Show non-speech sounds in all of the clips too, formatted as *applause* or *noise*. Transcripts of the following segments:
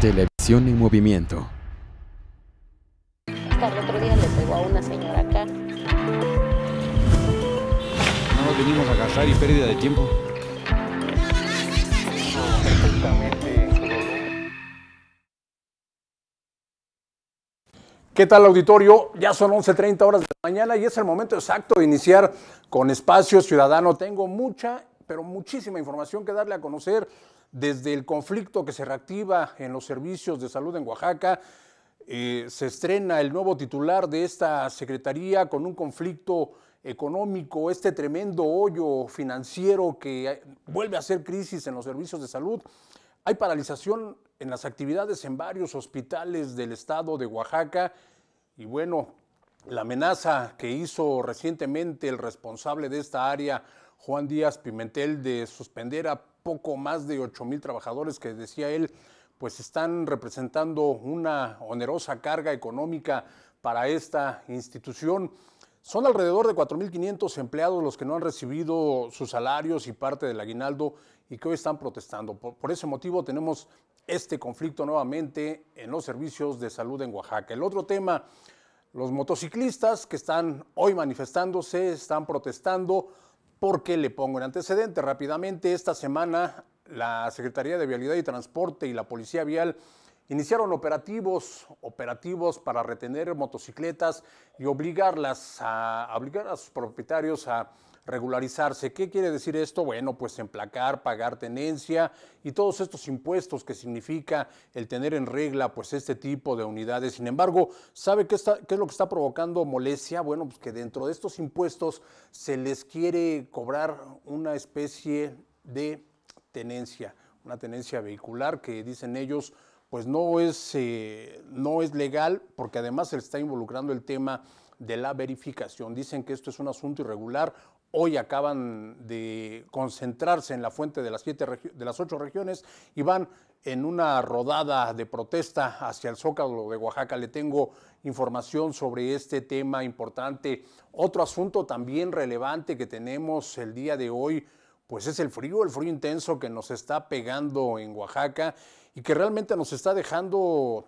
Televisión en movimiento. una No venimos a casar y pérdida de tiempo. ¿Qué tal auditorio? Ya son 11.30 horas de la mañana y es el momento exacto de iniciar con Espacio Ciudadano. Tengo mucha pero muchísima información que darle a conocer desde el conflicto que se reactiva en los servicios de salud en Oaxaca. Eh, se estrena el nuevo titular de esta Secretaría con un conflicto económico, este tremendo hoyo financiero que vuelve a ser crisis en los servicios de salud. Hay paralización en las actividades en varios hospitales del estado de Oaxaca y bueno, la amenaza que hizo recientemente el responsable de esta área, Juan Díaz Pimentel, de suspender a poco más de 8 mil trabajadores que decía él, pues están representando una onerosa carga económica para esta institución. Son alrededor de 4.500 empleados los que no han recibido sus salarios y parte del aguinaldo y que hoy están protestando. por, ese motivo tenemos este conflicto nuevamente en los servicios de salud en Oaxaca. El otro tema los motociclistas que están hoy manifestándose están protestando porque le pongo en antecedente rápidamente. Esta semana la Secretaría de Vialidad y Transporte y la Policía Vial iniciaron operativos, operativos para retener motocicletas y obligarlas obligar a sus propietarios a regularizarse. ¿Qué quiere decir esto? Bueno, pues emplacar, pagar tenencia y todos estos impuestos que significa el tener en regla pues este tipo de unidades. Sin embargo, ¿sabe qué, está, qué es lo que está provocando molestia? Bueno, pues que dentro de estos impuestos se les quiere cobrar una especie de tenencia, una tenencia vehicular que dicen ellos pues no es, eh, no es legal porque además se está involucrando el tema de la verificación. Dicen que esto es un asunto irregular hoy acaban de concentrarse en la fuente de las, siete de las ocho regiones y van en una rodada de protesta hacia el Zócalo de Oaxaca. Le tengo información sobre este tema importante. Otro asunto también relevante que tenemos el día de hoy, pues es el frío, el frío intenso que nos está pegando en Oaxaca y que realmente nos está dejando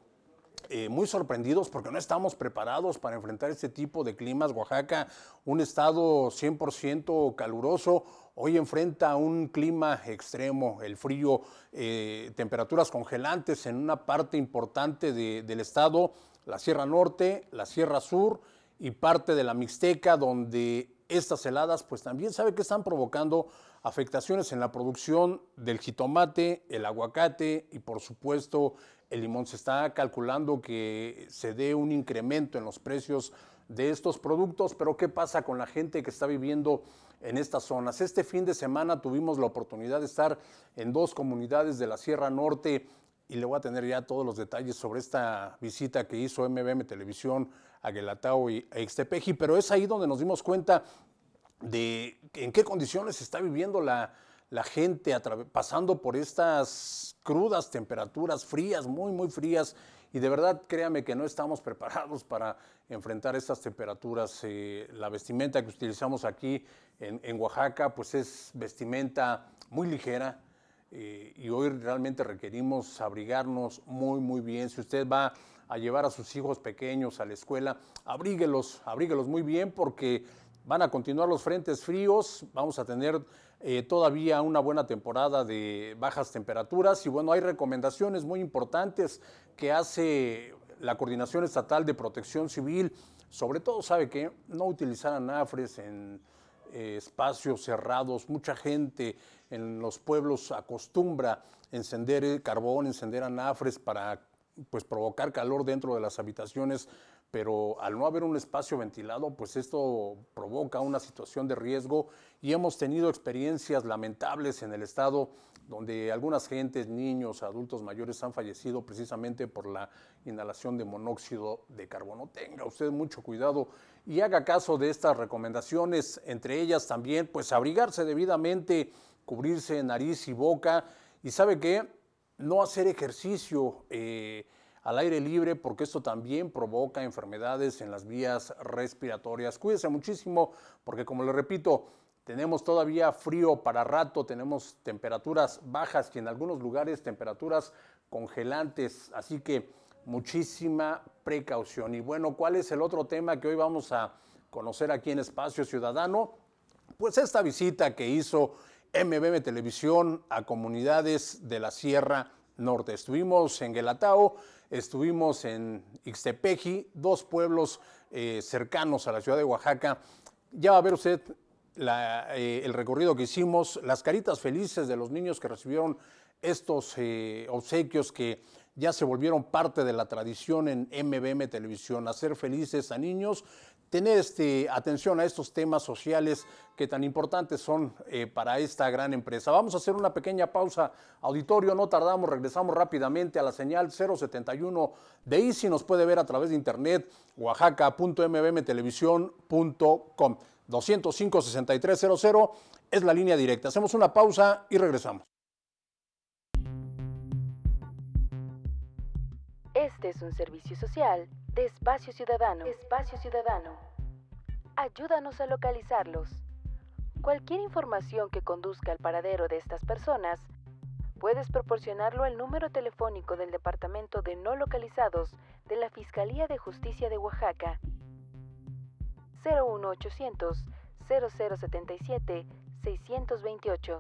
eh, muy sorprendidos porque no estamos preparados para enfrentar este tipo de climas. Oaxaca, un estado 100% caluroso, hoy enfrenta un clima extremo, el frío, eh, temperaturas congelantes en una parte importante del estado, la Sierra Norte, la Sierra Sur y parte de la Mixteca, donde estas heladas pues también sabe que están provocando afectaciones en la producción del jitomate, el aguacate y por supuesto el limón. Se está calculando que se dé un incremento en los precios de estos productos, pero ¿qué pasa con la gente que está viviendo en estas zonas? Este fin de semana tuvimos la oportunidad de estar en dos comunidades de la Sierra Norte y le voy a tener ya todos los detalles sobre esta visita que hizo MBM Televisión a Guelatao y a Ixtepeji, pero es ahí donde nos dimos cuenta de en qué condiciones está viviendo la, gente pasando por estas crudas temperaturas frías, muy, muy frías. Y de verdad, créame que no estamos *laughs* preparados para enfrentar estas temperaturas. Eh, la vestimenta que utilizamos aquí en, en Oaxaca, pues es vestimenta muy ligera, y hoy realmente requerimos abrigarnos muy, muy bien. Si usted va a llevar a sus hijos pequeños a la escuela, abríguelos, abríguelos muy bien porque van a continuar los frentes fríos, vamos a tener eh, todavía una buena temporada de bajas temperaturas y bueno, hay recomendaciones muy importantes que hace la Coordinación Estatal de Protección Civil, sobre todo sabe que no utilizar anafres en eh, espacios cerrados, mucha gente en los pueblos acostumbra encender carbón, encender anafres para pues provocar calor dentro de las habitaciones pero al no haber un espacio ventilado, pues esto provoca una situación de riesgo y hemos tenido experiencias lamentables en el estado donde algunas gentes, niños, adultos mayores han fallecido precisamente por la inhalación de monóxido de carbono. Tenga usted mucho cuidado y haga caso de estas recomendaciones, entre ellas también pues abrigarse debidamente, cubrirse nariz y boca y sabe qué, no hacer ejercicio. Eh, al aire libre porque esto también provoca enfermedades en las vías respiratorias. Cuídese muchísimo porque como les repito, tenemos todavía frío para rato, tenemos temperaturas bajas y en algunos lugares temperaturas congelantes, así que muchísima precaución. Y bueno, ¿cuál es el otro tema que hoy vamos a conocer aquí en Espacio Ciudadano? Pues esta visita que hizo MBM Televisión a comunidades de la Sierra Norte. Estuvimos en Guelatao Estuvimos en Ixtepeji, dos pueblos eh, cercanos a la ciudad de Oaxaca. Ya va a ver usted eh, el recorrido que hicimos, las caritas felices de los niños que recibieron estos eh, obsequios que ya se volvieron parte de la tradición en MBM Televisión, hacer felices a niños tener este, atención a estos temas sociales que tan importantes son eh, para esta gran empresa. Vamos a hacer una pequeña pausa, auditorio, no tardamos, regresamos rápidamente a la señal 071 de ICI, nos puede ver a través de internet, oaxaca.mbmtelevisión.com. 205-6300 es la línea directa. Hacemos una pausa y regresamos. Este es un servicio social Espacio Ciudadano. Espacio Ciudadano. Ayúdanos a localizarlos. Cualquier información que conduzca al paradero de estas personas, puedes proporcionarlo al número telefónico del Departamento de No Localizados de la Fiscalía de Justicia de Oaxaca. 01800 0077 628.